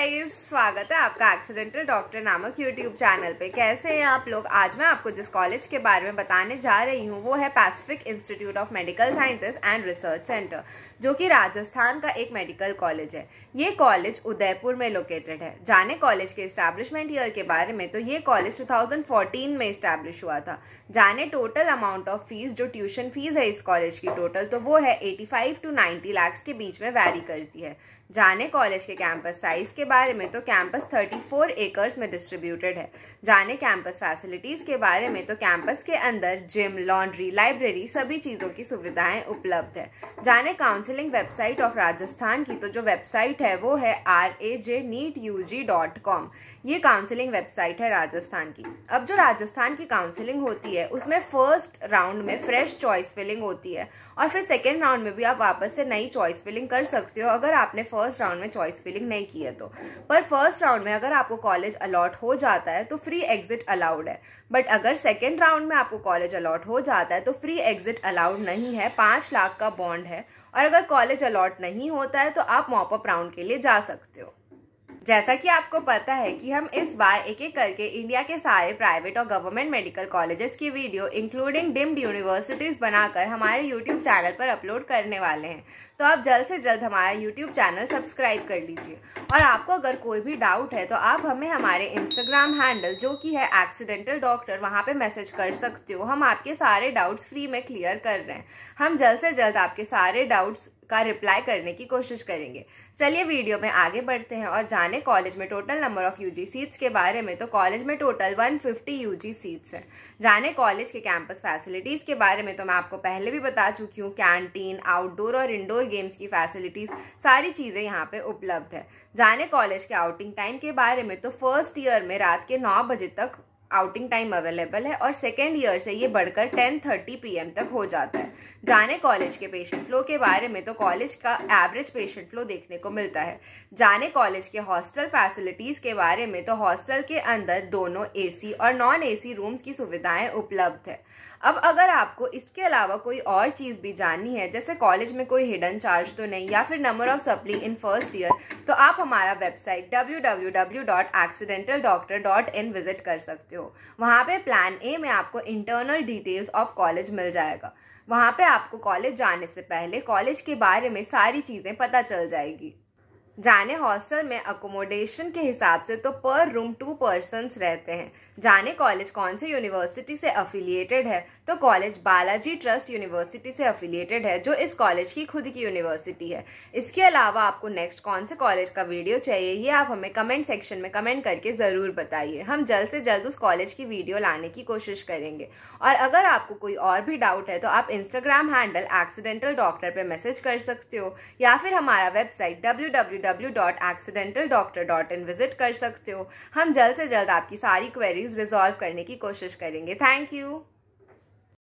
guys स्वागत है आपका एक्सीडेंटल डॉक्टर नामक यूट्यूब चैनल पे कैसे हैं आप लोग आज मैं आपको जिस कॉलेज के बारे में बताने जा रही हूँ वो है Pacific Institute of Medical Sciences and Research Centre जो कि राजस्थान का एक मेडिकल कॉलेज है ये कॉलेज उदयपुर में लोकेटेड है जाने कॉलेज के इस्टेब्लिशमेंट ईयर के बारे में तो ये कॉलेज टू में इस्टेब्लिश हुआ था जाने टोटल अमाउंट ऑफ फीस जो ट्यूशन फीस है इस कॉलेज की टोटल तो वो है eighty five to ninety lakhs के बीच में वैरी करती है जाने कॉलेज के कैंपस साइज के बारे में तो कैंपस 34 एकर्स में डिस्ट्रीब्यूटेड है जाने कैंपस फैसिलिटीज के बारे में तो कैंपस के अंदर जिम लॉन्ड्री लाइब्रेरी सभी चीज़ों की सुविधाएं उपलब्ध है जाने काउंसिलिंग वेबसाइट ऑफ राजस्थान की तो जो वेबसाइट है वो है R A J NEET UG dot डॉट कॉम ये काउंसिलिंग वेबसाइट है राजस्थान की अब जो राजस्थान की काउंसिलिंग होती है उसमें फर्स्ट राउंड में फ्रेश चॉइस फिलिंग होती है और फिर सेकेंड राउंड में भी आप वापस से नई चॉइस फिलिंग कर सकते हो अगर आपने फर्स्ट फर्स्ट राउंड में चॉइस फिलिंग नहीं की है तो पर फर्स्ट राउंड में अगर आपको कॉलेज अलॉट हो जाता है तो फ्री एग्जिट अलाउड है बट अगर सेकेंड राउंड में आपको कॉलेज अलॉट हो जाता है तो फ्री एग्जिट अलाउड नहीं है पाँच लाख का बॉन्ड है और अगर कॉलेज अलॉट नहीं होता है तो आप मॉपअप राउंड के लिए जा सकते हो जैसा कि आपको पता है कि हम इस बार एक एक करके इंडिया के सारे प्राइवेट और गवर्नमेंट मेडिकल कॉलेजेस की वीडियो इंक्लूडिंग डिम्ड यूनिवर्सिटीज़ बनाकर हमारे यूट्यूब चैनल पर अपलोड करने वाले हैं तो आप जल्द से जल्द हमारा यूट्यूब चैनल सब्सक्राइब कर लीजिए और आपको अगर कोई भी डाउट है तो आप हमें हमारे इंस्टाग्राम हैंडल जो कि है एक्सीडेंटल डॉक्टर वहाँ पर मैसेज कर सकते हो हम आपके सारे डाउट्स फ्री में क्लियर कर रहे हैं हम जल्द से जल्द आपके सारे डाउट्स का रिप्लाई करने की कोशिश करेंगे चलिए वीडियो में आगे बढ़ते हैं और जाने कॉलेज में total number of UG seats के बारे में तो कॉलेज में टोटल 150 यूजी सीट्स हैं जाने कॉलेज के कैंपस फैसिलिटीज़ के बारे में तो मैं आपको पहले भी बता चुकी हूँ कैंटीन आउटडोर और इनडोर गेम्स की फैसिलिटीज़ सारी चीज़ें यहाँ पर उपलब्ध है जाने कॉलेज के आउटिंग टाइम के बारे में तो फर्स्ट ईयर में रात के नौ बजे तक आउटिंग टाइम अवेलेबल है और सेकेंड ईयर से ये बढ़कर टेन पी एम तक हो जाता है जाने कॉलेज के पेशेंट फ्लो के बारे में तो कॉलेज का एवरेज पेशेंट फ्लो देखने को मिलता है जाने कॉलेज के हॉस्टल फैसिलिटीज़ के बारे में तो हॉस्टल के अंदर दोनों सी और नॉन सी रूम्स की सुविधाएं उपलब्ध है अब अगर आपको इसके अलावा कोई और चीज़ भी जाननी है जैसे कॉलेज में कोई हिडन चार्ज तो नहीं या फिर number of supply in first year तो आप हमारा वेबसाइट डब्ल्यू विजिट कर सकते हो वहाँ पे प्लान ए में आपको इंटरनल डिटेल्स ऑफ कॉलेज मिल जाएगा वहाँ पे आपको कॉलेज जाने से पहले कॉलेज के बारे में सारी चीज़ें पता चल जाएगी जाने हॉस्टल में अकोमोडेशन के हिसाब से तो पर रूम टू पर्सन रहते हैं जाने कॉलेज कौन से यूनिवर्सिटी से अफिलिएटेड है तो कॉलेज बालाजी ट्रस्ट यूनिवर्सिटी से अफिलिएटेड है जो इस कॉलेज की खुद की यूनिवर्सिटी है इसके अलावा आपको नेक्स्ट कौन से कॉलेज का वीडियो चाहिए ये आप हमें कमेंट सेक्शन में कमेंट करके ज़रूर बताइए हम जल्द से जल्द उस कॉलेज की वीडियो लाने की कोशिश करेंगे और अगर आपको कोई और भी डाउट है तो आप इंस्टाग्राम हैंडल एक्सीडेंटल डॉक्टर पर मैसेज कर सकते हो या फिर हमारा वेबसाइट डब्ल्यू www.accidentaldoctor.in विजिट कर सकते हो हम जल्द से जल्द आपकी सारी क्वेरीज रिजॉल्व करने की कोशिश करेंगे थैंक यू